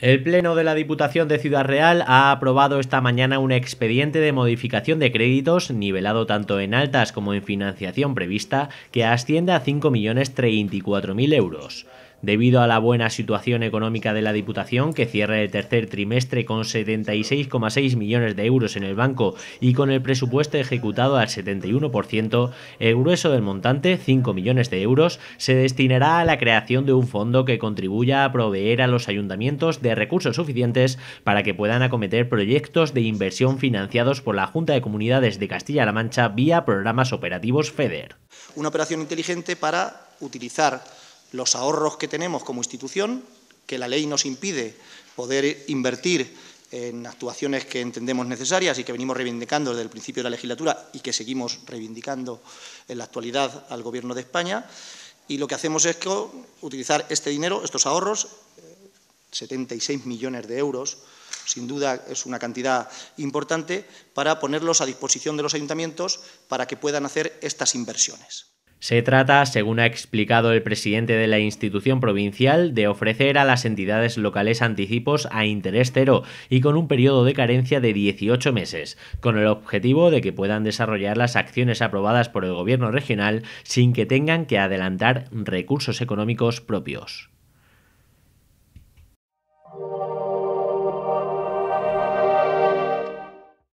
El Pleno de la Diputación de Ciudad Real ha aprobado esta mañana un expediente de modificación de créditos nivelado tanto en altas como en financiación prevista que asciende a 5.034.000 euros debido a la buena situación económica de la Diputación, que cierra el tercer trimestre con 76,6 millones de euros en el banco y con el presupuesto ejecutado al 71%, el grueso del montante, 5 millones de euros, se destinará a la creación de un fondo que contribuya a proveer a los ayuntamientos de recursos suficientes para que puedan acometer proyectos de inversión financiados por la Junta de Comunidades de Castilla-La Mancha vía programas operativos FEDER. Una operación inteligente para utilizar los ahorros que tenemos como institución, que la ley nos impide poder invertir en actuaciones que entendemos necesarias y que venimos reivindicando desde el principio de la legislatura y que seguimos reivindicando en la actualidad al Gobierno de España. Y lo que hacemos es utilizar este dinero, estos ahorros, 76 eh, millones de euros, sin duda es una cantidad importante, para ponerlos a disposición de los ayuntamientos para que puedan hacer estas inversiones. Se trata, según ha explicado el presidente de la institución provincial, de ofrecer a las entidades locales anticipos a interés cero y con un periodo de carencia de 18 meses, con el objetivo de que puedan desarrollar las acciones aprobadas por el gobierno regional sin que tengan que adelantar recursos económicos propios.